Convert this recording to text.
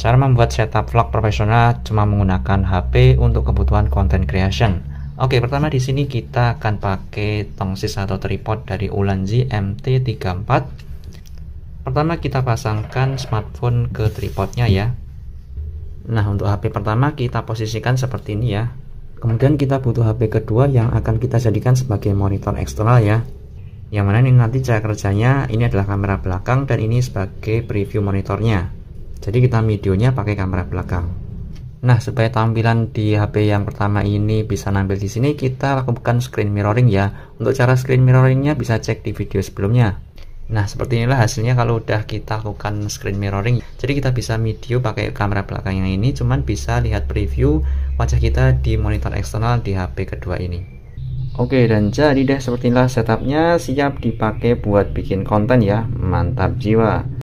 Cara membuat setup vlog profesional cuma menggunakan HP untuk kebutuhan content creation. Oke, pertama di sini kita akan pakai tongsis atau tripod dari Ulanzi MT34. Pertama kita pasangkan smartphone ke tripodnya ya. Nah, untuk HP pertama kita posisikan seperti ini ya. Kemudian kita butuh HP kedua yang akan kita jadikan sebagai monitor eksternal ya. Yang mana ini nanti cara kerjanya ini adalah kamera belakang dan ini sebagai preview monitornya jadi kita videonya pakai kamera belakang nah supaya tampilan di HP yang pertama ini bisa nampil di sini kita lakukan screen mirroring ya untuk cara screen mirroringnya bisa cek di video sebelumnya Nah, seperti inilah hasilnya kalau udah kita lakukan screen mirroring. Jadi kita bisa video pakai kamera belakang yang ini, cuman bisa lihat preview wajah kita di monitor eksternal di HP kedua ini. Oke, dan jadi deh seperti inilah setupnya siap dipakai buat bikin konten ya. Mantap jiwa.